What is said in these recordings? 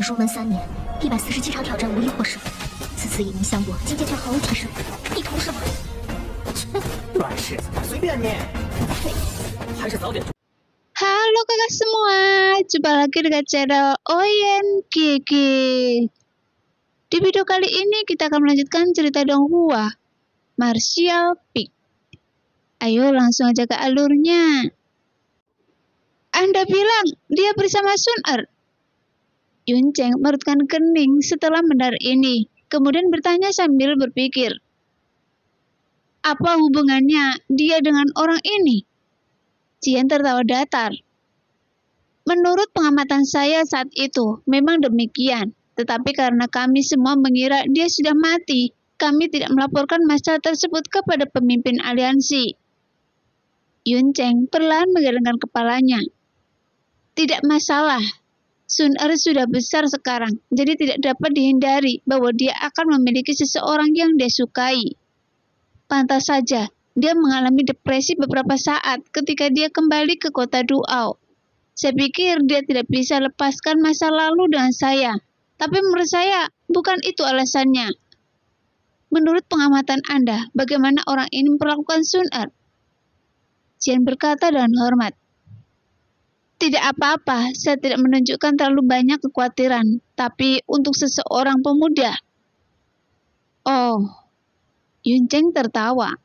Halo kakak semua, jumpa lagi dengan channel Oyen OMGG. Di video kali ini kita akan melanjutkan cerita Donghua, Martial Peak. Ayo langsung aja ke alurnya. Anda bilang dia bersama Sun Er. Yun Cheng merutkan kening setelah mendengar ini, kemudian bertanya sambil berpikir, apa hubungannya dia dengan orang ini? Cian tertawa datar. Menurut pengamatan saya saat itu, memang demikian. Tetapi karena kami semua mengira dia sudah mati, kami tidak melaporkan masalah tersebut kepada pemimpin aliansi. Yun Cheng perlahan menggelengkan kepalanya. Tidak masalah, Sun Er sudah besar sekarang, jadi tidak dapat dihindari bahwa dia akan memiliki seseorang yang dia sukai. Pantas saja, dia mengalami depresi beberapa saat ketika dia kembali ke kota Duau. Saya pikir dia tidak bisa lepaskan masa lalu dengan saya, tapi menurut saya bukan itu alasannya. Menurut pengamatan Anda, bagaimana orang ini memperlakukan Sun Er? Jian berkata dengan hormat, tidak apa-apa, saya tidak menunjukkan terlalu banyak kekhawatiran, tapi untuk seseorang pemuda. Oh, Yun Cheng tertawa.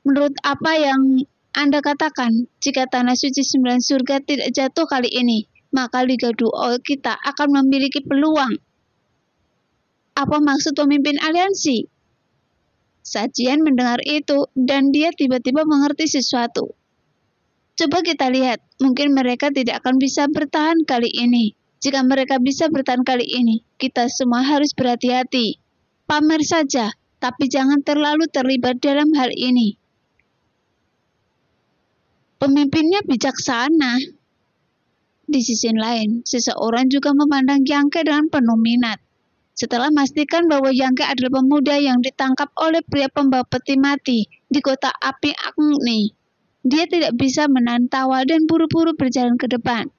Menurut apa yang Anda katakan, jika tanah suci sembilan surga tidak jatuh kali ini, maka Liga Duo kita akan memiliki peluang. Apa maksud pemimpin aliansi? Sajian mendengar itu dan dia tiba-tiba mengerti sesuatu. Coba kita lihat, mungkin mereka tidak akan bisa bertahan kali ini. Jika mereka bisa bertahan kali ini, kita semua harus berhati-hati. Pamer saja, tapi jangan terlalu terlibat dalam hal ini. Pemimpinnya bijaksana. Di sisi lain, seseorang juga memandang Yangke dengan penuh minat. Setelah memastikan bahwa Yangke adalah pemuda yang ditangkap oleh pria pembawa peti mati di kota api Agni, dia tidak bisa menahan tawa dan buru-buru berjalan ke depan.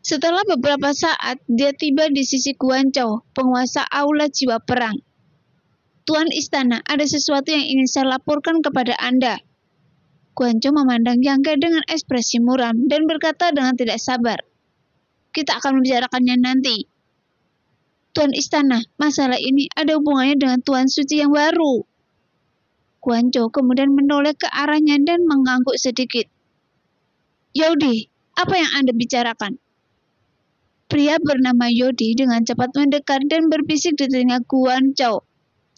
Setelah beberapa saat, dia tiba di sisi Guanco, penguasa aula jiwa perang. Tuan Istana, ada sesuatu yang ingin saya laporkan kepada Anda. Guanco memandang Yangga dengan ekspresi muram dan berkata dengan tidak sabar. Kita akan membicarakannya nanti. Tuan Istana, masalah ini ada hubungannya dengan Tuan Suci yang baru. Guanjo kemudian menoleh ke arahnya dan mengangguk sedikit. Yodi, apa yang Anda bicarakan? Pria bernama Yodi dengan cepat mendekat dan berbisik di telinga Guanjo.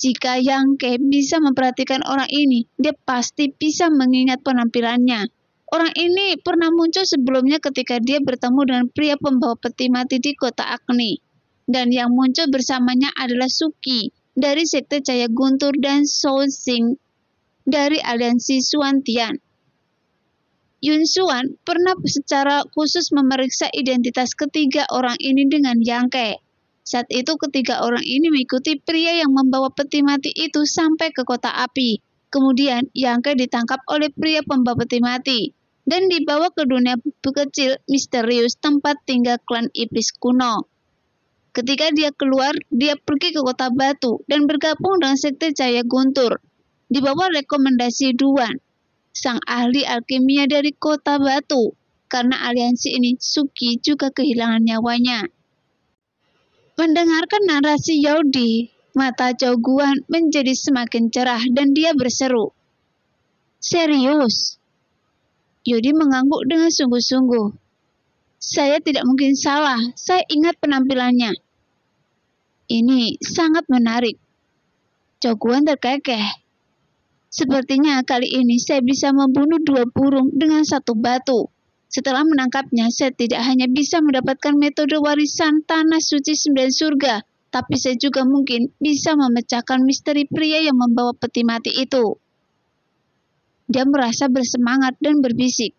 Jika Yang Ke bisa memperhatikan orang ini, dia pasti bisa mengingat penampilannya. Orang ini pernah muncul sebelumnya ketika dia bertemu dengan pria pembawa peti mati di kota Agni. Dan yang muncul bersamanya adalah Suki dari sekte Jaya Guntur dan Soul Sing dari aliansi Suan Tian. Yun Suan pernah secara khusus memeriksa identitas ketiga orang ini dengan Ke. Saat itu ketiga orang ini mengikuti pria yang membawa peti mati itu sampai ke kota api. Kemudian Yang Ke ditangkap oleh pria pembawa peti mati dan dibawa ke dunia kecil misterius tempat tinggal klan iblis kuno. Ketika dia keluar, dia pergi ke kota batu dan bergabung dengan sekte Jaya Guntur. Di bawah rekomendasi Duan, sang ahli alkimia dari kota Batu, karena aliansi ini Suki juga kehilangan nyawanya. Mendengarkan narasi Yaudi, mata Jaguan menjadi semakin cerah dan dia berseru. Serius? Yudi mengangguk dengan sungguh-sungguh. Saya tidak mungkin salah, saya ingat penampilannya. Ini sangat menarik. Jaguan terkekeh. Sepertinya kali ini saya bisa membunuh dua burung dengan satu batu. Setelah menangkapnya, saya tidak hanya bisa mendapatkan metode warisan tanah suci sembilan surga, tapi saya juga mungkin bisa memecahkan misteri pria yang membawa peti mati itu. Dia merasa bersemangat dan berbisik.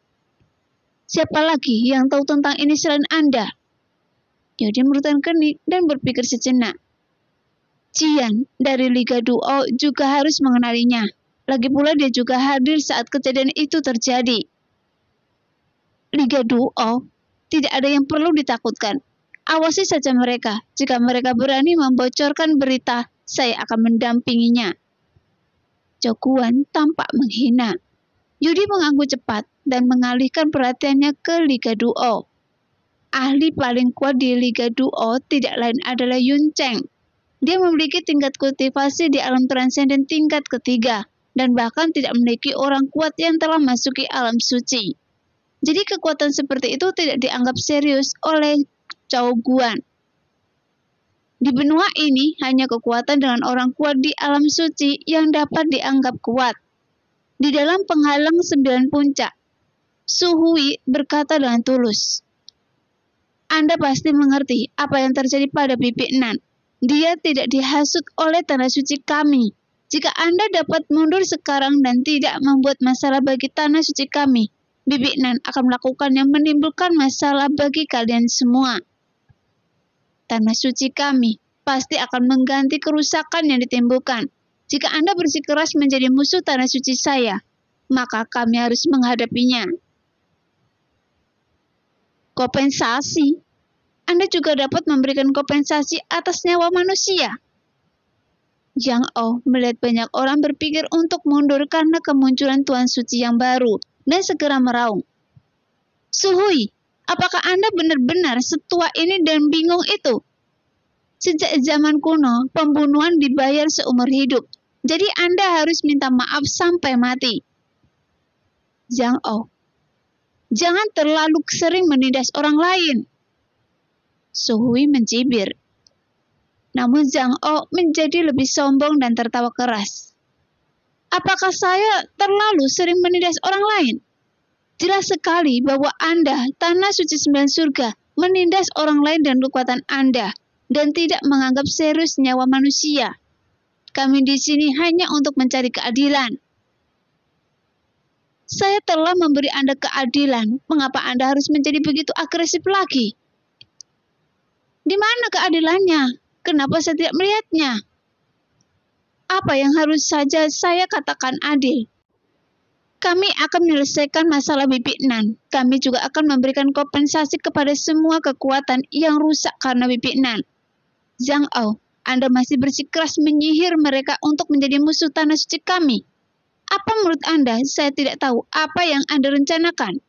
Siapa lagi yang tahu tentang ini selain Anda? Yodin merutan kening dan berpikir sejenak. Cian dari Liga Duo juga harus mengenalinya. Lagi pula dia juga hadir saat kejadian itu terjadi. Liga Duo, tidak ada yang perlu ditakutkan. Awasi saja mereka. Jika mereka berani membocorkan berita, saya akan mendampinginya. Jokuan tampak menghina. Yudi mengangguk cepat dan mengalihkan perhatiannya ke Liga Duo. Ahli paling kuat di Liga Duo tidak lain adalah Yun Cheng. Dia memiliki tingkat kultivasi di alam transenden tingkat ketiga dan bahkan tidak memiliki orang kuat yang telah masuki alam suci. Jadi kekuatan seperti itu tidak dianggap serius oleh Cao Guan. Di benua ini hanya kekuatan dengan orang kuat di alam suci yang dapat dianggap kuat. Di dalam penghalang sembilan puncak, Suhui berkata dengan tulus. Anda pasti mengerti apa yang terjadi pada Bibi Nan. Dia tidak dihasut oleh tanah suci kami. Jika Anda dapat mundur sekarang dan tidak membuat masalah bagi tanah suci kami, Bibi Nan akan melakukan yang menimbulkan masalah bagi kalian semua. Tanah suci kami pasti akan mengganti kerusakan yang ditimbulkan. Jika Anda bersikeras menjadi musuh tanah suci saya, maka kami harus menghadapinya. Kompensasi Anda juga dapat memberikan kompensasi atas nyawa manusia Jiang Ao oh, melihat banyak orang berpikir untuk mundur karena kemunculan Tuan Suci yang baru dan segera meraung. Suhui, apakah Anda benar-benar setua ini dan bingung itu? Sejak zaman kuno, pembunuhan dibayar seumur hidup. Jadi Anda harus minta maaf sampai mati. Jiang Ao, oh, jangan terlalu sering menindas orang lain. Suhui mencibir namun Zhang O menjadi lebih sombong dan tertawa keras. Apakah saya terlalu sering menindas orang lain? Jelas sekali bahwa Anda, tanah suci sembilan surga, menindas orang lain dan kekuatan Anda, dan tidak menganggap serius nyawa manusia. Kami di sini hanya untuk mencari keadilan. Saya telah memberi Anda keadilan, mengapa Anda harus menjadi begitu agresif lagi? Di mana keadilannya? Kenapa saya tidak melihatnya? Apa yang harus saja saya katakan adil? Kami akan menyelesaikan masalah bibit nan. Kami juga akan memberikan kompensasi kepada semua kekuatan yang rusak karena bibit nan. Zhang Ao, Anda masih bersikeras menyihir mereka untuk menjadi musuh tanah suci kami. Apa menurut Anda? Saya tidak tahu apa yang Anda rencanakan.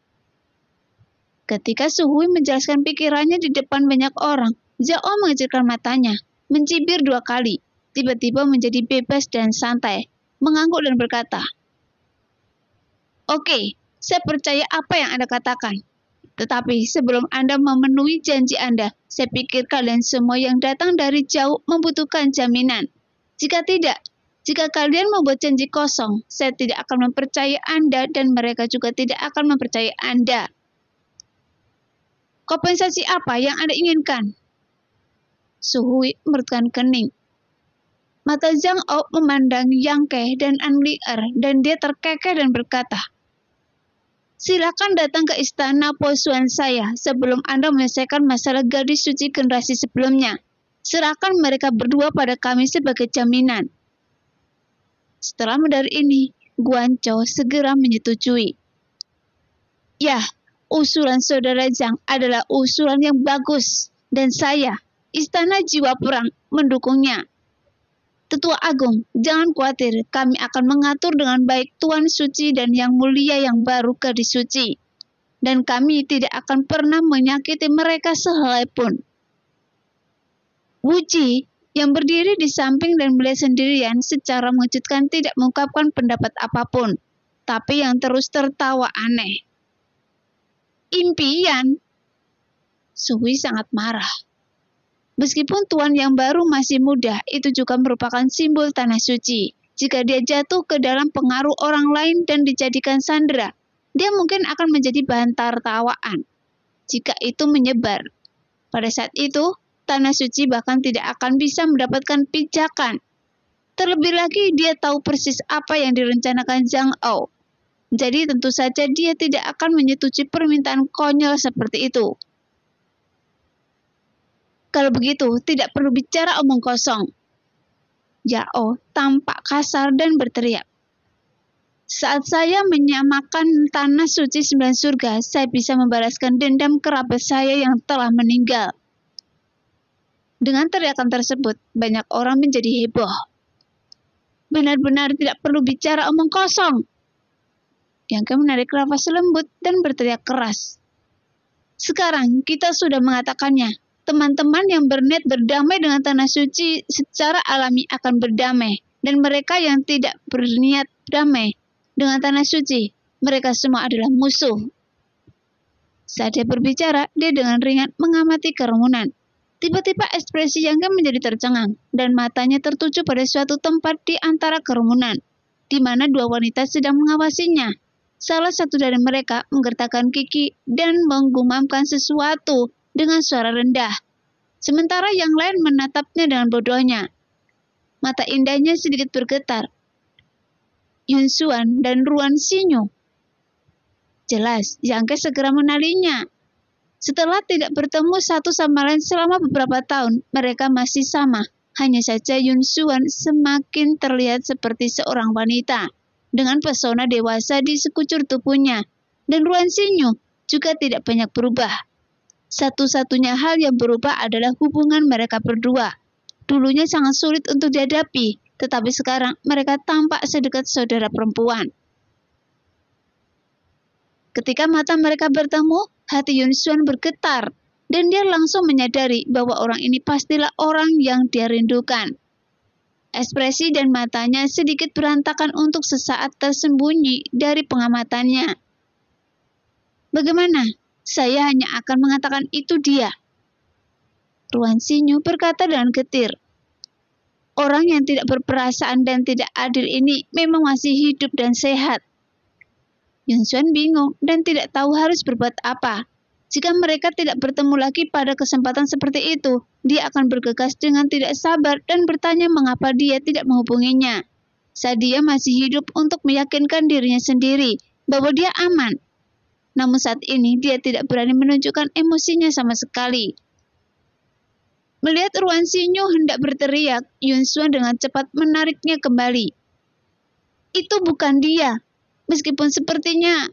Ketika Suhui menjelaskan pikirannya di depan banyak orang, Zhao mengecilkan matanya, mencibir dua kali, tiba-tiba menjadi bebas dan santai, mengangguk dan berkata, Oke, okay, saya percaya apa yang Anda katakan. Tetapi sebelum Anda memenuhi janji Anda, saya pikir kalian semua yang datang dari jauh membutuhkan jaminan. Jika tidak, jika kalian membuat janji kosong, saya tidak akan mempercayai Anda dan mereka juga tidak akan mempercayai Anda. Kompensasi apa yang Anda inginkan? suhui merutkan kening. Mata Zhang Ao memandang Yang Ke dan An Li Er dan dia terkekeh dan berkata, Silakan datang ke istana posuan saya sebelum Anda menyelesaikan masalah gadis suci generasi sebelumnya. Serahkan mereka berdua pada kami sebagai jaminan. Setelah mendengar ini, Guan Chou segera menyetujui. Ya, usulan saudara Zhang adalah usulan yang bagus dan saya Istana Jiwa Perang mendukungnya. Tetua Agung, jangan khawatir, kami akan mengatur dengan baik Tuan Suci dan Yang Mulia yang baru ke Suci. Dan kami tidak akan pernah menyakiti mereka sehelai pun. Wuji yang berdiri di samping dan melihat sendirian secara mengejutkan tidak mengungkapkan pendapat apapun, tapi yang terus tertawa aneh. Impian. Suwi sangat marah. Meskipun tuan yang baru masih muda, itu juga merupakan simbol tanah suci. Jika dia jatuh ke dalam pengaruh orang lain dan dijadikan sandera, dia mungkin akan menjadi bahan tertawaan. Jika itu menyebar, pada saat itu tanah suci bahkan tidak akan bisa mendapatkan pijakan. Terlebih lagi, dia tahu persis apa yang direncanakan Zhang Ao. Jadi tentu saja dia tidak akan menyetujui permintaan konyol seperti itu. Kalau begitu, tidak perlu bicara omong kosong. Jao tampak kasar dan berteriak. Saat saya menyamakan tanah suci sembilan surga, saya bisa membalaskan dendam kerabat saya yang telah meninggal. Dengan teriakan tersebut, banyak orang menjadi heboh. Benar-benar tidak perlu bicara omong kosong. Yang menarik nafas lembut dan berteriak keras. Sekarang kita sudah mengatakannya teman-teman yang berniat berdamai dengan tanah suci secara alami akan berdamai, dan mereka yang tidak berniat damai dengan tanah suci, mereka semua adalah musuh. Saat dia berbicara, dia dengan ringan mengamati kerumunan. Tiba-tiba ekspresi Yangga menjadi tercengang, dan matanya tertuju pada suatu tempat di antara kerumunan, di mana dua wanita sedang mengawasinya. Salah satu dari mereka menggertakkan kiki dan menggumamkan sesuatu dengan suara rendah, sementara yang lain menatapnya dengan bodohnya. Mata indahnya sedikit bergetar. Yun Suan dan Ruan Sinyu. Jelas, Yang Ke segera menalinya. Setelah tidak bertemu satu sama lain selama beberapa tahun, mereka masih sama. Hanya saja Yun Suan semakin terlihat seperti seorang wanita dengan pesona dewasa di sekucur tubuhnya. Dan Ruan Sinyu juga tidak banyak berubah. Satu-satunya hal yang berubah adalah hubungan mereka berdua. Dulunya sangat sulit untuk dihadapi, tetapi sekarang mereka tampak sedekat saudara perempuan. Ketika mata mereka bertemu, hati Yun Xuan bergetar dan dia langsung menyadari bahwa orang ini pastilah orang yang dia rindukan. Ekspresi dan matanya sedikit berantakan untuk sesaat tersembunyi dari pengamatannya. Bagaimana? Saya hanya akan mengatakan itu dia. Tuan Sinyu berkata dengan getir. Orang yang tidak berperasaan dan tidak adil ini memang masih hidup dan sehat. Yun Xuan bingung dan tidak tahu harus berbuat apa. Jika mereka tidak bertemu lagi pada kesempatan seperti itu, dia akan bergegas dengan tidak sabar dan bertanya mengapa dia tidak menghubunginya. Sadia masih hidup untuk meyakinkan dirinya sendiri bahwa dia aman namun saat ini dia tidak berani menunjukkan emosinya sama sekali. Melihat Ruan Sinyu hendak berteriak, Yun Xuan dengan cepat menariknya kembali. Itu bukan dia, meskipun sepertinya...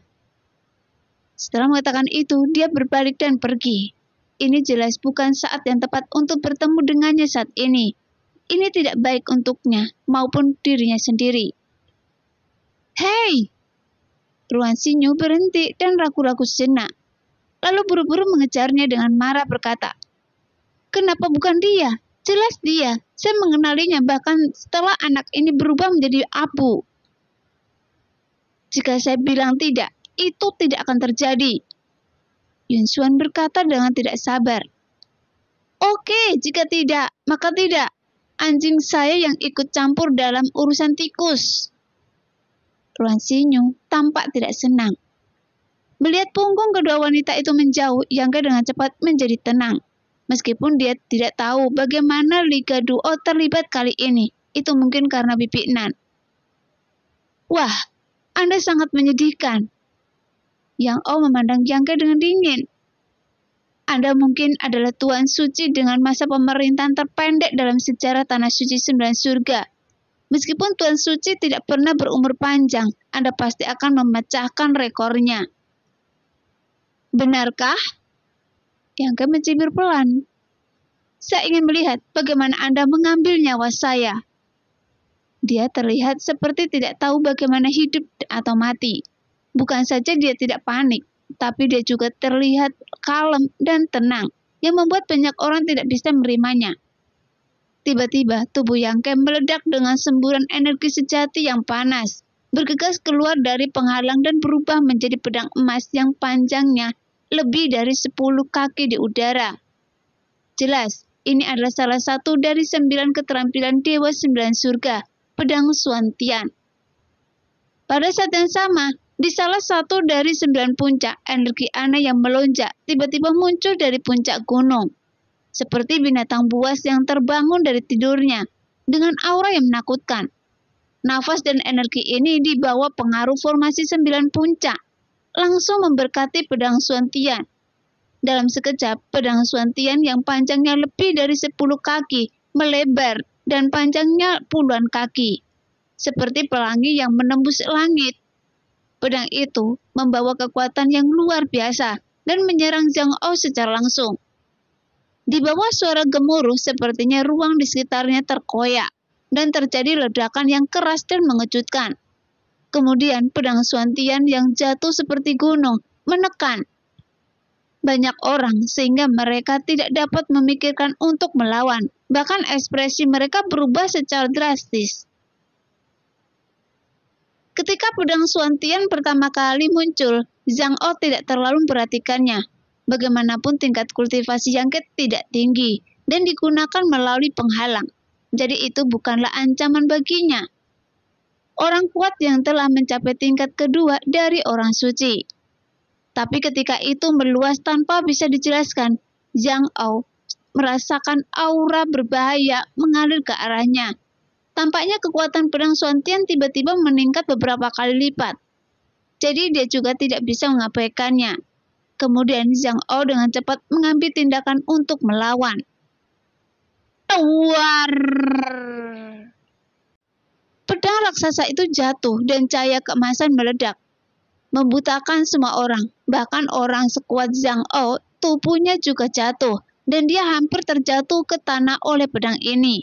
Setelah mengatakan itu, dia berbalik dan pergi. Ini jelas bukan saat yang tepat untuk bertemu dengannya saat ini. Ini tidak baik untuknya maupun dirinya sendiri. Hei, Ruan Sinyu berhenti dan ragu-ragu sejenak. Lalu buru-buru mengejarnya dengan marah berkata, Kenapa bukan dia? Jelas dia. Saya mengenalinya bahkan setelah anak ini berubah menjadi abu. Jika saya bilang tidak, itu tidak akan terjadi. Yun Xuan berkata dengan tidak sabar. Oke, jika tidak, maka tidak. Anjing saya yang ikut campur dalam urusan tikus. Ruan Sinyung tampak tidak senang. Melihat punggung kedua wanita itu menjauh, Yangga dengan cepat menjadi tenang. Meskipun dia tidak tahu bagaimana Liga Duo terlibat kali ini, itu mungkin karena bibi Nan. Wah, Anda sangat menyedihkan. Yang O oh memandang Yangga dengan dingin. Anda mungkin adalah Tuan Suci dengan masa pemerintahan terpendek dalam sejarah Tanah Suci Sembilan Surga. Meskipun Tuan Suci tidak pernah berumur panjang, Anda pasti akan memecahkan rekornya. Benarkah? Yang mencibir pelan. Saya ingin melihat bagaimana Anda mengambil nyawa saya. Dia terlihat seperti tidak tahu bagaimana hidup atau mati. Bukan saja dia tidak panik, tapi dia juga terlihat kalem dan tenang, yang membuat banyak orang tidak bisa menerimanya. Tiba-tiba tubuh yang Ke meledak dengan semburan energi sejati yang panas. Bergegas keluar dari penghalang dan berubah menjadi pedang emas yang panjangnya lebih dari 10 kaki di udara. Jelas, ini adalah salah satu dari sembilan keterampilan Dewa Sembilan Surga, pedang Suantian. Pada saat yang sama, di salah satu dari sembilan puncak, energi aneh yang melonjak tiba-tiba muncul dari puncak gunung seperti binatang buas yang terbangun dari tidurnya dengan aura yang menakutkan. Nafas dan energi ini dibawa pengaruh formasi sembilan puncak, langsung memberkati pedang Suantian. Dalam sekejap, pedang Suantian yang panjangnya lebih dari sepuluh kaki melebar dan panjangnya puluhan kaki, seperti pelangi yang menembus langit. Pedang itu membawa kekuatan yang luar biasa dan menyerang Zhang Ao secara langsung di bawah suara gemuruh, sepertinya ruang di sekitarnya terkoyak dan terjadi ledakan yang keras dan mengejutkan. Kemudian pedang Suantian yang jatuh seperti gunung menekan banyak orang sehingga mereka tidak dapat memikirkan untuk melawan. Bahkan ekspresi mereka berubah secara drastis. Ketika pedang Suantian pertama kali muncul, Zhang O tidak terlalu memperhatikannya. Bagaimanapun tingkat kultivasi jangkrik tidak tinggi dan digunakan melalui penghalang. Jadi itu bukanlah ancaman baginya. Orang kuat yang telah mencapai tingkat kedua dari orang suci. Tapi ketika itu meluas tanpa bisa dijelaskan, Zhang Ao merasakan aura berbahaya mengalir ke arahnya. Tampaknya kekuatan pedang Suantian tiba-tiba meningkat beberapa kali lipat. Jadi dia juga tidak bisa mengabaikannya. Kemudian Zhang O dengan cepat mengambil tindakan untuk melawan. War! Pedang raksasa itu jatuh dan cahaya keemasan meledak. Membutakan semua orang, bahkan orang sekuat Zhang O, tubuhnya juga jatuh dan dia hampir terjatuh ke tanah oleh pedang ini.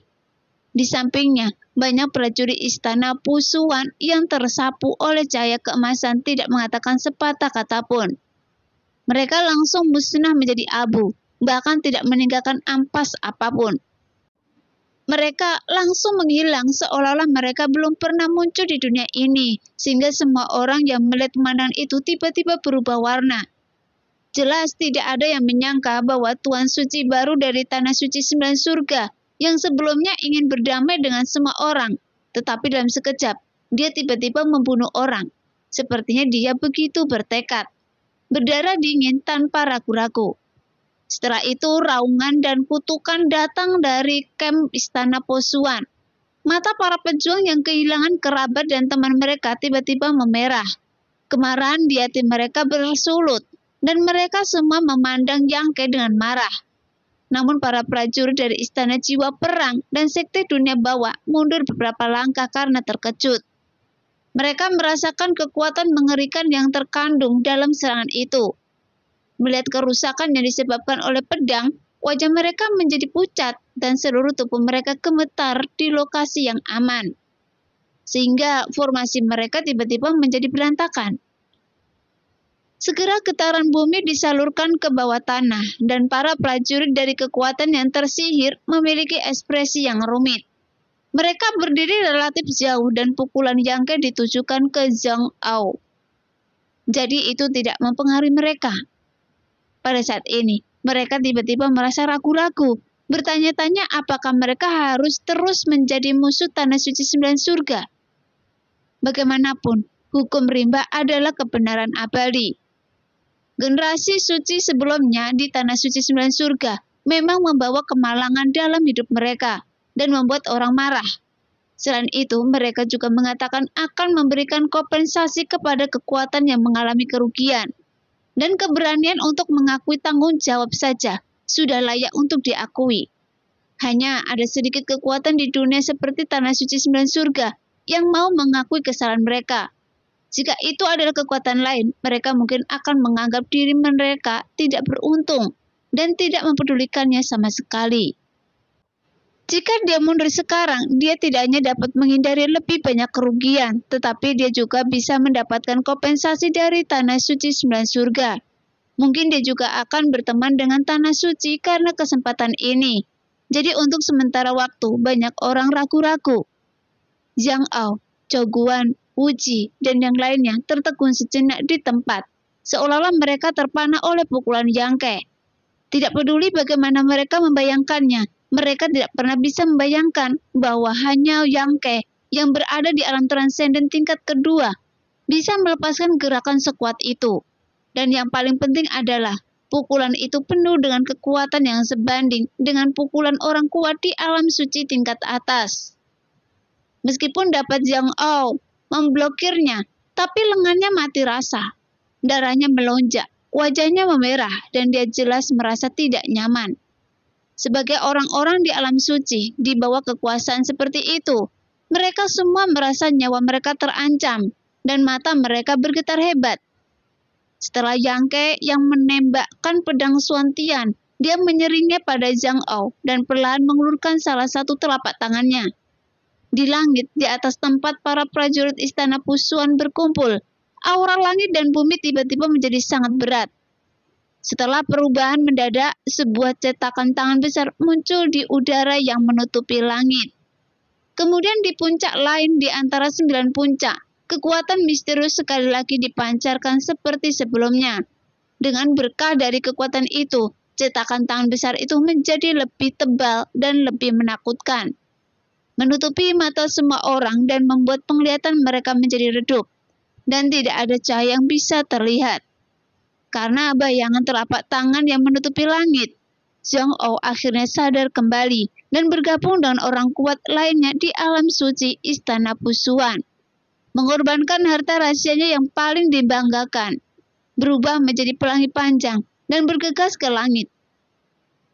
Di sampingnya, banyak prajurit istana pusuan yang tersapu oleh cahaya keemasan tidak mengatakan sepatah kata pun. Mereka langsung musnah menjadi abu, bahkan tidak meninggalkan ampas apapun. Mereka langsung menghilang seolah-olah mereka belum pernah muncul di dunia ini, sehingga semua orang yang melihat pemandangan itu tiba-tiba berubah warna. Jelas tidak ada yang menyangka bahwa Tuhan Suci baru dari Tanah Suci Sembilan Surga yang sebelumnya ingin berdamai dengan semua orang. Tetapi dalam sekejap, dia tiba-tiba membunuh orang. Sepertinya dia begitu bertekad berdarah dingin tanpa ragu-ragu. Setelah itu raungan dan kutukan datang dari kamp istana Posuan. Mata para pejuang yang kehilangan kerabat dan teman mereka tiba-tiba memerah. Kemarahan di hati mereka bersulut dan mereka semua memandang Yangke dengan marah. Namun para prajurit dari istana jiwa perang dan sekte dunia bawah mundur beberapa langkah karena terkejut. Mereka merasakan kekuatan mengerikan yang terkandung dalam serangan itu. Melihat kerusakan yang disebabkan oleh pedang, wajah mereka menjadi pucat dan seluruh tubuh mereka gemetar di lokasi yang aman. Sehingga formasi mereka tiba-tiba menjadi berantakan. Segera getaran bumi disalurkan ke bawah tanah, dan para prajurit dari kekuatan yang tersihir memiliki ekspresi yang rumit. Mereka berdiri relatif jauh dan pukulan Yang Ke ditujukan ke Zhang Ao. Jadi itu tidak mempengaruhi mereka. Pada saat ini, mereka tiba-tiba merasa ragu-ragu, bertanya-tanya apakah mereka harus terus menjadi musuh Tanah Suci Sembilan Surga. Bagaimanapun, hukum rimba adalah kebenaran abadi. Generasi suci sebelumnya di Tanah Suci Sembilan Surga memang membawa kemalangan dalam hidup mereka – dan membuat orang marah. Selain itu, mereka juga mengatakan akan memberikan kompensasi kepada kekuatan yang mengalami kerugian. Dan keberanian untuk mengakui tanggung jawab saja sudah layak untuk diakui. Hanya ada sedikit kekuatan di dunia seperti Tanah Suci Sembilan Surga yang mau mengakui kesalahan mereka. Jika itu adalah kekuatan lain, mereka mungkin akan menganggap diri mereka tidak beruntung dan tidak mempedulikannya sama sekali. Jika dia mundur sekarang, dia tidak hanya dapat menghindari lebih banyak kerugian, tetapi dia juga bisa mendapatkan kompensasi dari tanah suci sembilan surga. Mungkin dia juga akan berteman dengan tanah suci karena kesempatan ini. Jadi untuk sementara waktu, banyak orang ragu-ragu. Zhang Ao, Guan, Wuji, dan yang lainnya tertegun sejenak di tempat, seolah-olah mereka terpana oleh pukulan Yang Ke. Tidak peduli bagaimana mereka membayangkannya, mereka tidak pernah bisa membayangkan bahwa hanya Yang Yangke yang berada di alam transenden tingkat kedua bisa melepaskan gerakan sekuat itu. Dan yang paling penting adalah pukulan itu penuh dengan kekuatan yang sebanding dengan pukulan orang kuat di alam suci tingkat atas. Meskipun dapat Yang Ao memblokirnya, tapi lengannya mati rasa. Darahnya melonjak, wajahnya memerah, dan dia jelas merasa tidak nyaman sebagai orang-orang di alam suci di bawah kekuasaan seperti itu. Mereka semua merasa nyawa mereka terancam dan mata mereka bergetar hebat. Setelah Ke yang menembakkan pedang Suantian, dia menyeringnya pada Zhang Ao dan perlahan mengulurkan salah satu telapak tangannya. Di langit, di atas tempat para prajurit istana Pusuan berkumpul, aura langit dan bumi tiba-tiba menjadi sangat berat. Setelah perubahan mendadak, sebuah cetakan tangan besar muncul di udara yang menutupi langit. Kemudian di puncak lain di antara sembilan puncak, kekuatan misterius sekali lagi dipancarkan seperti sebelumnya. Dengan berkah dari kekuatan itu, cetakan tangan besar itu menjadi lebih tebal dan lebih menakutkan. Menutupi mata semua orang dan membuat penglihatan mereka menjadi redup, dan tidak ada cahaya yang bisa terlihat karena bayangan telapak tangan yang menutupi langit. Zhang Ou akhirnya sadar kembali dan bergabung dengan orang kuat lainnya di alam suci Istana Pusuan. Mengorbankan harta rahasianya yang paling dibanggakan, berubah menjadi pelangi panjang dan bergegas ke langit.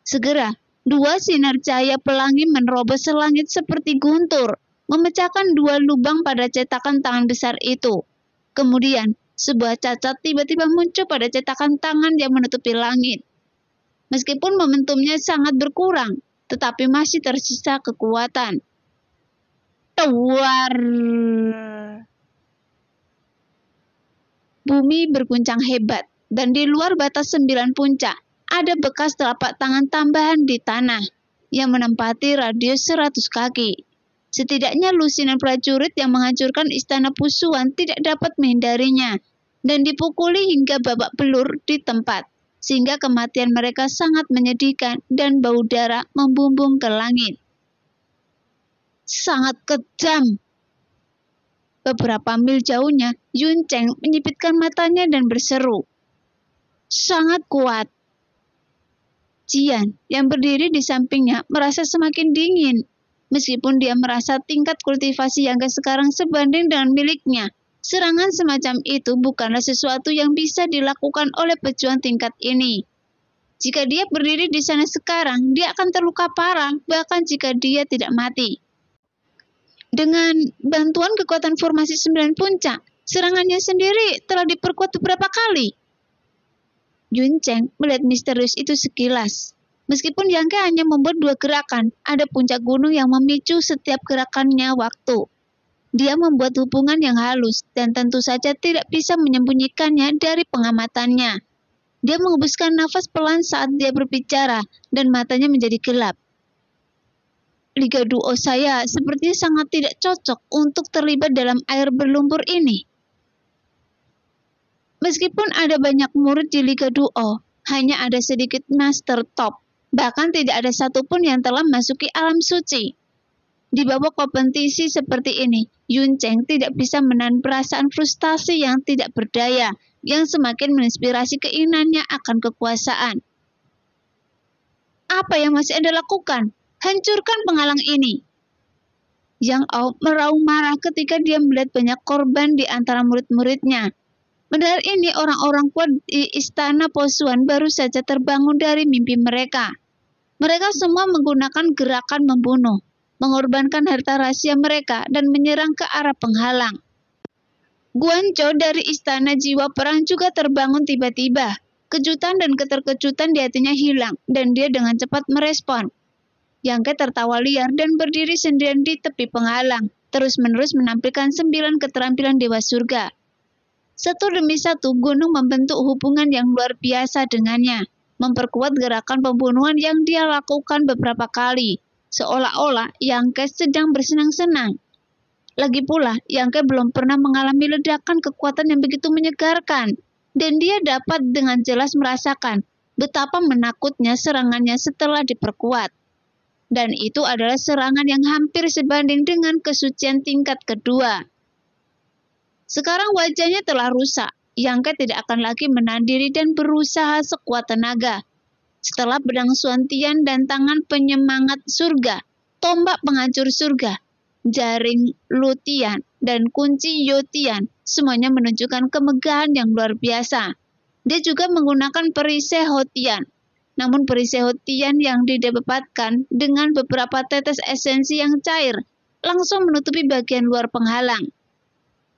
Segera, dua sinar cahaya pelangi menerobos selangit seperti guntur, memecahkan dua lubang pada cetakan tangan besar itu. Kemudian, sebuah cacat tiba-tiba muncul pada cetakan tangan yang menutupi langit. Meskipun momentumnya sangat berkurang, tetapi masih tersisa kekuatan. Tawar! Bumi berguncang hebat, dan di luar batas sembilan puncak, ada bekas telapak tangan tambahan di tanah yang menempati radius seratus kaki. Setidaknya lusinan prajurit yang menghancurkan istana Pusuan tidak dapat menghindarinya dan dipukuli hingga babak belur di tempat, sehingga kematian mereka sangat menyedihkan dan bau darah membumbung ke langit. Sangat kejam, Beberapa mil jauhnya, Yun Cheng menyipitkan matanya dan berseru. Sangat kuat. Jian yang berdiri di sampingnya merasa semakin dingin meskipun dia merasa tingkat kultivasi Yangga sekarang sebanding dengan miliknya. Serangan semacam itu bukanlah sesuatu yang bisa dilakukan oleh pejuang tingkat ini. Jika dia berdiri di sana sekarang, dia akan terluka parah, bahkan jika dia tidak mati. Dengan bantuan kekuatan formasi sembilan puncak, serangannya sendiri telah diperkuat beberapa kali. Yun Cheng melihat misterius itu sekilas. Meskipun Yangke hanya membuat dua gerakan, ada puncak gunung yang memicu setiap gerakannya waktu. Dia membuat hubungan yang halus dan tentu saja tidak bisa menyembunyikannya dari pengamatannya. Dia menghembuskan nafas pelan saat dia berbicara dan matanya menjadi gelap. Liga duo saya sepertinya sangat tidak cocok untuk terlibat dalam air berlumpur ini. Meskipun ada banyak murid di Liga Duo, hanya ada sedikit master top Bahkan tidak ada satupun yang telah masuki alam suci. Di bawah kompetisi seperti ini, Yun Cheng tidak bisa menahan perasaan frustasi yang tidak berdaya, yang semakin menginspirasi keinginannya akan kekuasaan. Apa yang masih Anda lakukan? Hancurkan penghalang ini. Yang Ao meraung marah ketika dia melihat banyak korban di antara murid-muridnya. Mendengar ini, orang-orang kuat di istana Posuan baru saja terbangun dari mimpi mereka. Mereka semua menggunakan gerakan membunuh, mengorbankan harta rahasia mereka, dan menyerang ke arah penghalang. Guanco dari istana jiwa perang juga terbangun tiba-tiba. Kejutan dan keterkejutan di hatinya hilang, dan dia dengan cepat merespon. Yang ke tertawa liar dan berdiri sendirian di tepi penghalang, terus-menerus menampilkan sembilan keterampilan dewa surga. Satu demi satu gunung membentuk hubungan yang luar biasa dengannya memperkuat gerakan pembunuhan yang dia lakukan beberapa kali, seolah-olah Yangke sedang bersenang-senang. Lagi pula, Yangke belum pernah mengalami ledakan kekuatan yang begitu menyegarkan, dan dia dapat dengan jelas merasakan betapa menakutnya serangannya setelah diperkuat. Dan itu adalah serangan yang hampir sebanding dengan kesucian tingkat kedua. Sekarang wajahnya telah rusak, Yangka tidak akan lagi menahan dan berusaha sekuat tenaga. Setelah pedang suantian dan tangan penyemangat surga, tombak penghancur surga, jaring lutian, dan kunci yotian, semuanya menunjukkan kemegahan yang luar biasa. Dia juga menggunakan perisai hotian. Namun perisai hotian yang didapatkan dengan beberapa tetes esensi yang cair langsung menutupi bagian luar penghalang.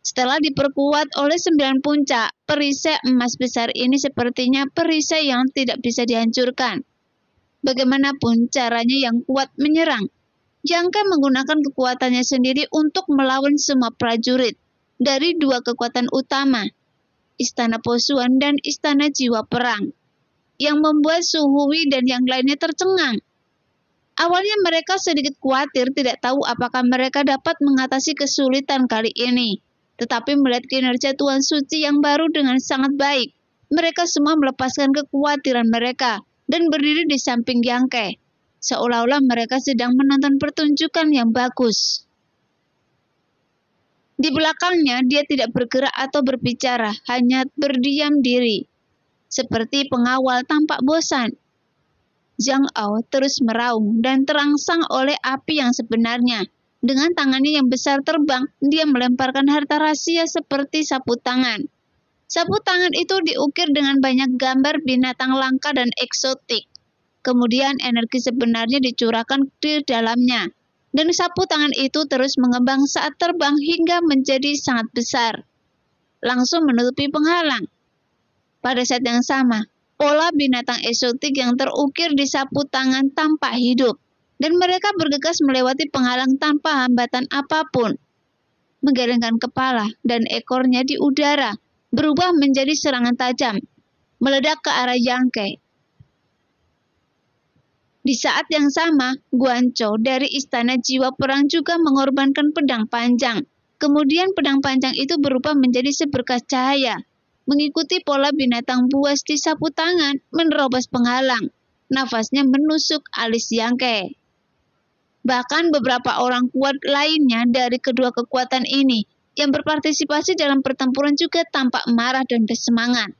Setelah diperkuat oleh sembilan puncak, perisai emas besar ini sepertinya perisai yang tidak bisa dihancurkan. Bagaimanapun caranya yang kuat menyerang, Jangka menggunakan kekuatannya sendiri untuk melawan semua prajurit dari dua kekuatan utama, Istana Posuan dan Istana Jiwa Perang, yang membuat Suhuwi dan yang lainnya tercengang. Awalnya mereka sedikit khawatir tidak tahu apakah mereka dapat mengatasi kesulitan kali ini tetapi melihat kinerja Tuan Suci yang baru dengan sangat baik. Mereka semua melepaskan kekhawatiran mereka dan berdiri di samping Yangke, seolah-olah mereka sedang menonton pertunjukan yang bagus. Di belakangnya, dia tidak bergerak atau berbicara, hanya berdiam diri. Seperti pengawal tampak bosan. Zhang Ao terus meraung dan terangsang oleh api yang sebenarnya – dengan tangannya yang besar terbang, dia melemparkan harta rahasia seperti sapu tangan. Sapu tangan itu diukir dengan banyak gambar binatang langka dan eksotik. Kemudian energi sebenarnya dicurahkan di dalamnya. Dan sapu tangan itu terus mengembang saat terbang hingga menjadi sangat besar. Langsung menutupi penghalang. Pada saat yang sama, pola binatang eksotik yang terukir di sapu tangan tampak hidup. Dan mereka bergegas melewati penghalang tanpa hambatan apapun. Menggelengkan kepala dan ekornya di udara, berubah menjadi serangan tajam, meledak ke arah Yangke. Di saat yang sama, Guanco dari Istana Jiwa Perang juga mengorbankan pedang panjang. Kemudian pedang panjang itu berubah menjadi seberkas cahaya, mengikuti pola binatang buas di sapu tangan, menerobos penghalang. Nafasnya menusuk alis Yangke bahkan beberapa orang kuat lainnya dari kedua kekuatan ini yang berpartisipasi dalam pertempuran juga tampak marah dan bersemangat.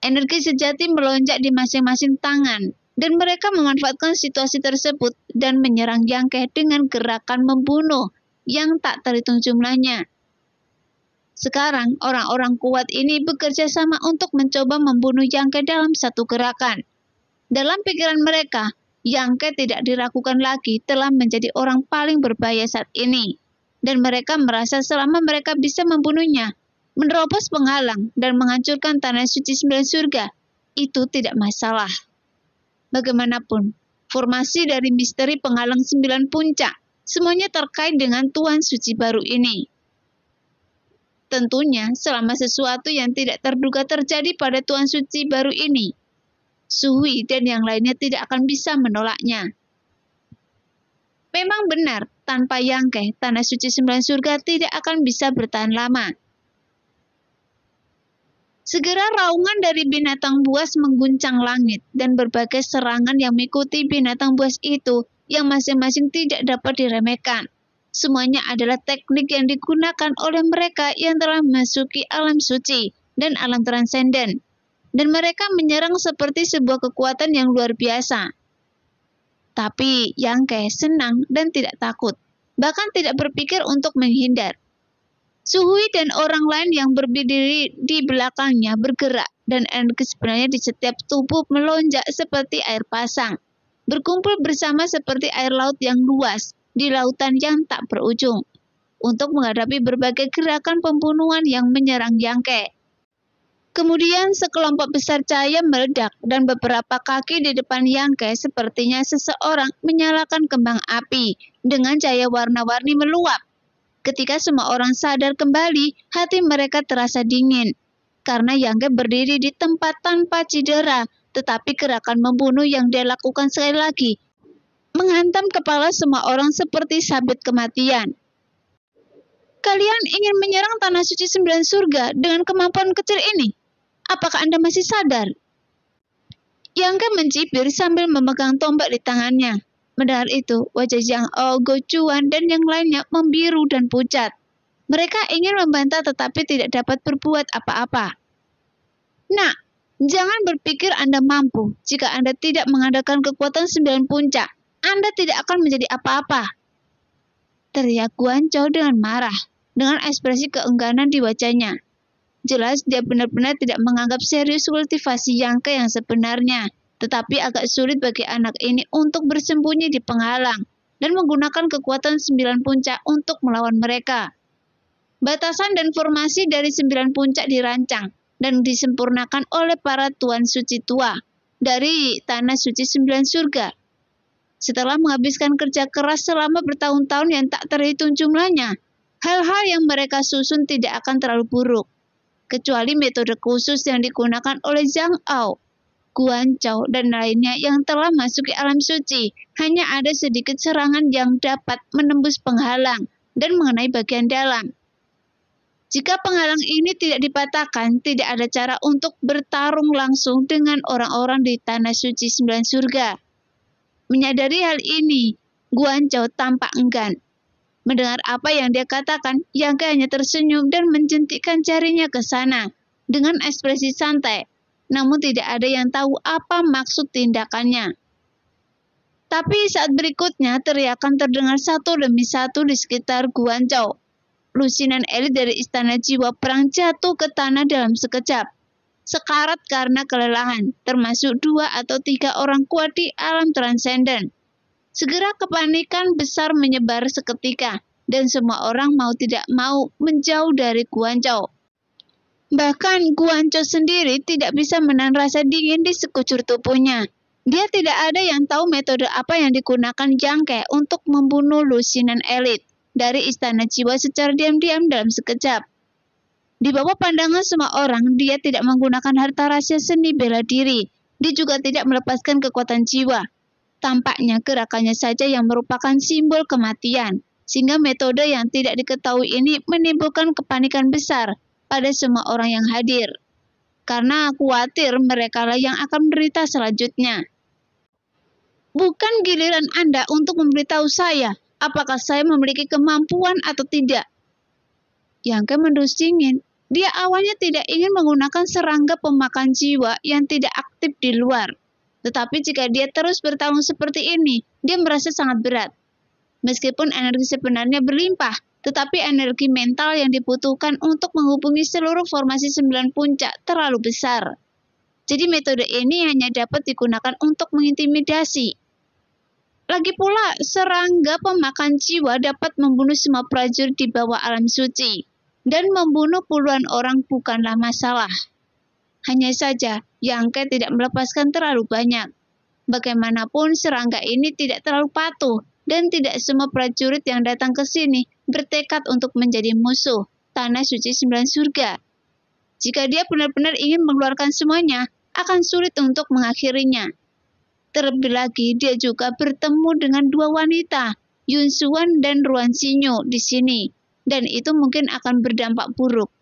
Energi sejati melonjak di masing-masing tangan, dan mereka memanfaatkan situasi tersebut dan menyerang Yangke dengan gerakan membunuh yang tak terhitung jumlahnya. Sekarang, orang-orang kuat ini bekerja sama untuk mencoba membunuh Yangke dalam satu gerakan. Dalam pikiran mereka, yang ke tidak diragukan lagi telah menjadi orang paling berbahaya saat ini. Dan mereka merasa selama mereka bisa membunuhnya, menerobos penghalang, dan menghancurkan tanah suci sembilan surga, itu tidak masalah. Bagaimanapun, formasi dari misteri penghalang sembilan puncak, semuanya terkait dengan Tuhan suci baru ini. Tentunya, selama sesuatu yang tidak terduga terjadi pada Tuhan suci baru ini, Suhui dan yang lainnya tidak akan bisa menolaknya. Memang benar, tanpa Yangkeh, tanah suci sembilan surga tidak akan bisa bertahan lama. Segera raungan dari binatang buas mengguncang langit dan berbagai serangan yang mengikuti binatang buas itu yang masing-masing tidak dapat diremehkan. Semuanya adalah teknik yang digunakan oleh mereka yang telah memasuki alam suci dan alam transenden dan mereka menyerang seperti sebuah kekuatan yang luar biasa. Tapi Yang Ke senang dan tidak takut, bahkan tidak berpikir untuk menghindar. Suhui dan orang lain yang berdiri di belakangnya bergerak dan energi sebenarnya di setiap tubuh melonjak seperti air pasang. Berkumpul bersama seperti air laut yang luas di lautan yang tak berujung untuk menghadapi berbagai gerakan pembunuhan yang menyerang Yang Yangke. Kemudian sekelompok besar cahaya meledak dan beberapa kaki di depan Yangke sepertinya seseorang menyalakan kembang api dengan cahaya warna-warni meluap. Ketika semua orang sadar kembali, hati mereka terasa dingin. Karena Yangke berdiri di tempat tanpa cedera, tetapi gerakan membunuh yang dia lakukan sekali lagi menghantam kepala semua orang seperti sabit kematian. Kalian ingin menyerang tanah suci sembilan surga dengan kemampuan kecil ini? Apakah Anda masih sadar? Yangka mencibir sambil memegang tombak di tangannya. Mendengar itu, wajah Yang Ogo oh Chuan dan yang lainnya membiru dan pucat. Mereka ingin membantah tetapi tidak dapat berbuat apa-apa. Nah, jangan berpikir Anda mampu jika Anda tidak mengadakan kekuatan sembilan puncak. Anda tidak akan menjadi apa-apa. Teriak Guan Chou dengan marah, dengan ekspresi keengganan di wajahnya. Jelas dia benar-benar tidak menganggap serius kultivasi Yangka yang sebenarnya, tetapi agak sulit bagi anak ini untuk bersembunyi di penghalang dan menggunakan kekuatan sembilan puncak untuk melawan mereka. Batasan dan formasi dari sembilan puncak dirancang dan disempurnakan oleh para tuan suci tua dari tanah suci sembilan surga. Setelah menghabiskan kerja keras selama bertahun-tahun yang tak terhitung jumlahnya, hal-hal yang mereka susun tidak akan terlalu buruk kecuali metode khusus yang digunakan oleh Zhang Ao, Guan Chao, dan lainnya yang telah masuk ke alam suci. Hanya ada sedikit serangan yang dapat menembus penghalang dan mengenai bagian dalam. Jika penghalang ini tidak dipatahkan, tidak ada cara untuk bertarung langsung dengan orang-orang di tanah suci sembilan surga. Menyadari hal ini, Guan Chao tampak enggan Mendengar apa yang dia katakan, Yangke hanya tersenyum dan menjentikkan jarinya ke sana dengan ekspresi santai, namun tidak ada yang tahu apa maksud tindakannya. Tapi saat berikutnya teriakan terdengar satu demi satu di sekitar Guangzhou. Lusinan elit dari istana jiwa perang jatuh ke tanah dalam sekejap. Sekarat karena kelelahan, termasuk dua atau tiga orang kuat di alam transenden Segera kepanikan besar menyebar seketika, dan semua orang mau tidak mau menjauh dari Guangzhou. Bahkan Guangzhou sendiri tidak bisa menahan rasa dingin di sekucur tubuhnya. Dia tidak ada yang tahu metode apa yang digunakan Jangke untuk membunuh lusinan elit dari istana jiwa secara diam-diam dalam sekejap. Di bawah pandangan semua orang, dia tidak menggunakan harta rahasia seni bela diri. Dia juga tidak melepaskan kekuatan jiwa tampaknya gerakannya saja yang merupakan simbol kematian, sehingga metode yang tidak diketahui ini menimbulkan kepanikan besar pada semua orang yang hadir. Karena khawatir mereka lah yang akan menderita selanjutnya. Bukan giliran Anda untuk memberitahu saya apakah saya memiliki kemampuan atau tidak. Yang Kemenrus dingin, dia awalnya tidak ingin menggunakan serangga pemakan jiwa yang tidak aktif di luar tetapi jika dia terus bertanggung seperti ini, dia merasa sangat berat. Meskipun energi sebenarnya berlimpah, tetapi energi mental yang dibutuhkan untuk menghubungi seluruh formasi sembilan puncak terlalu besar. Jadi metode ini hanya dapat digunakan untuk mengintimidasi. Lagi pula, serangga pemakan jiwa dapat membunuh semua prajurit di bawah alam suci dan membunuh puluhan orang bukanlah masalah. Hanya saja, Yangke tidak melepaskan terlalu banyak. Bagaimanapun, serangga ini tidak terlalu patuh dan tidak semua prajurit yang datang ke sini bertekad untuk menjadi musuh tanah suci sembilan surga. Jika dia benar-benar ingin mengeluarkan semuanya, akan sulit untuk mengakhirinya. Terlebih lagi, dia juga bertemu dengan dua wanita, Yun Suan dan Ruan Sinyo di sini, dan itu mungkin akan berdampak buruk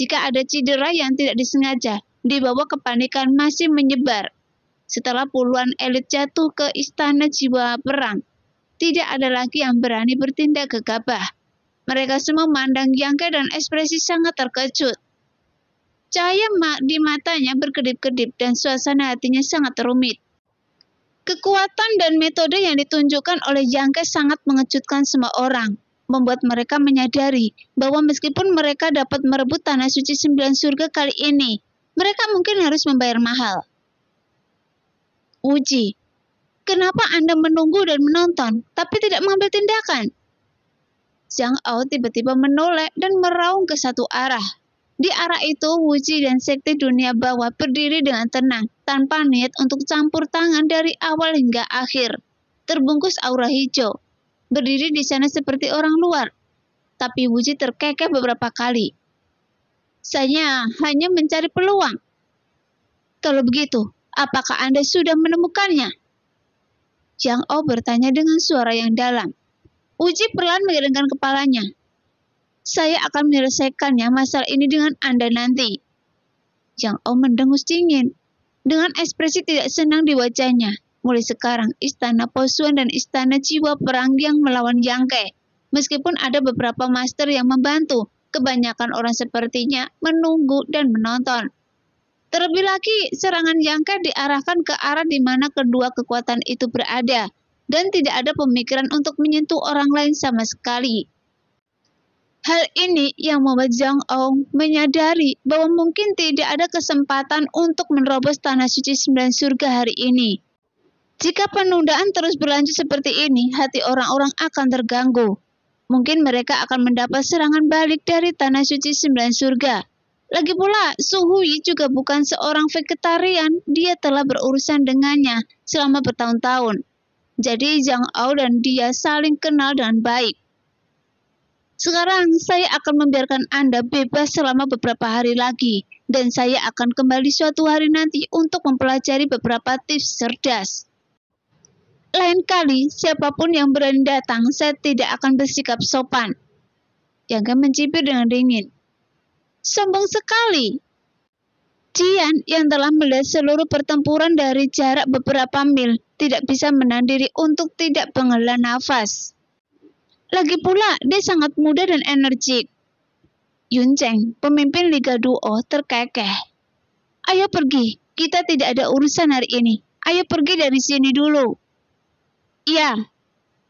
jika ada cedera yang tidak disengaja, di bawah kepanikan masih menyebar. Setelah puluhan elit jatuh ke istana jiwa perang, tidak ada lagi yang berani bertindak gegabah. Mereka semua memandang Yangke dan ekspresi sangat terkejut. Cahaya di matanya berkedip-kedip dan suasana hatinya sangat rumit. Kekuatan dan metode yang ditunjukkan oleh Yangke sangat mengejutkan semua orang membuat mereka menyadari bahwa meskipun mereka dapat merebut tanah suci sembilan surga kali ini, mereka mungkin harus membayar mahal. Uji, kenapa Anda menunggu dan menonton, tapi tidak mengambil tindakan? Zhang Ao tiba-tiba menoleh dan meraung ke satu arah. Di arah itu, Wuji dan sekte dunia bawah berdiri dengan tenang, tanpa niat untuk campur tangan dari awal hingga akhir. Terbungkus aura hijau, berdiri di sana seperti orang luar. Tapi Wuji terkekeh beberapa kali. Saya hanya mencari peluang. Kalau begitu, apakah Anda sudah menemukannya? Jiang O bertanya dengan suara yang dalam. Uji perlahan menggelengkan kepalanya. Saya akan menyelesaikannya masalah ini dengan Anda nanti. Jiang O mendengus dingin, dengan ekspresi tidak senang di wajahnya. Mulai sekarang, istana posuan dan istana jiwa perang yang melawan Yangkai. Meskipun ada beberapa master yang membantu, kebanyakan orang sepertinya menunggu dan menonton. Terlebih lagi, serangan Yangkai diarahkan ke arah di mana kedua kekuatan itu berada, dan tidak ada pemikiran untuk menyentuh orang lain sama sekali. Hal ini yang membuat Zhang Ong menyadari bahwa mungkin tidak ada kesempatan untuk menerobos tanah suci sembilan surga hari ini. Jika penundaan terus berlanjut seperti ini, hati orang-orang akan terganggu. Mungkin mereka akan mendapat serangan balik dari tanah suci sembilan surga. Lagi pula, Suhui juga bukan seorang vegetarian. Dia telah berurusan dengannya selama bertahun-tahun. Jadi Zhang Ao dan dia saling kenal dan baik. Sekarang saya akan membiarkan Anda bebas selama beberapa hari lagi. Dan saya akan kembali suatu hari nanti untuk mempelajari beberapa tips cerdas. Lain kali, siapapun yang berani datang, saya tidak akan bersikap sopan. Yang mencibir dengan dingin. Sombong sekali. Jian yang telah melihat seluruh pertempuran dari jarak beberapa mil tidak bisa menahan diri untuk tidak menghela nafas. Lagi pula, dia sangat muda dan energik. Yun Cheng, pemimpin Liga Duo, terkekeh. Ayo pergi, kita tidak ada urusan hari ini. Ayo pergi dari sini dulu. Iya.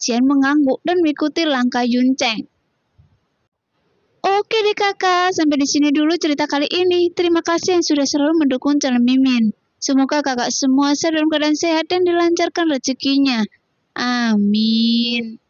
Jian mengangguk dan mengikuti langkah Yun Cheng. Oke deh kakak, sampai di sini dulu cerita kali ini. Terima kasih yang sudah selalu mendukung channel Mimin. Semoga kakak semua dalam keadaan sehat dan dilancarkan rezekinya. Amin.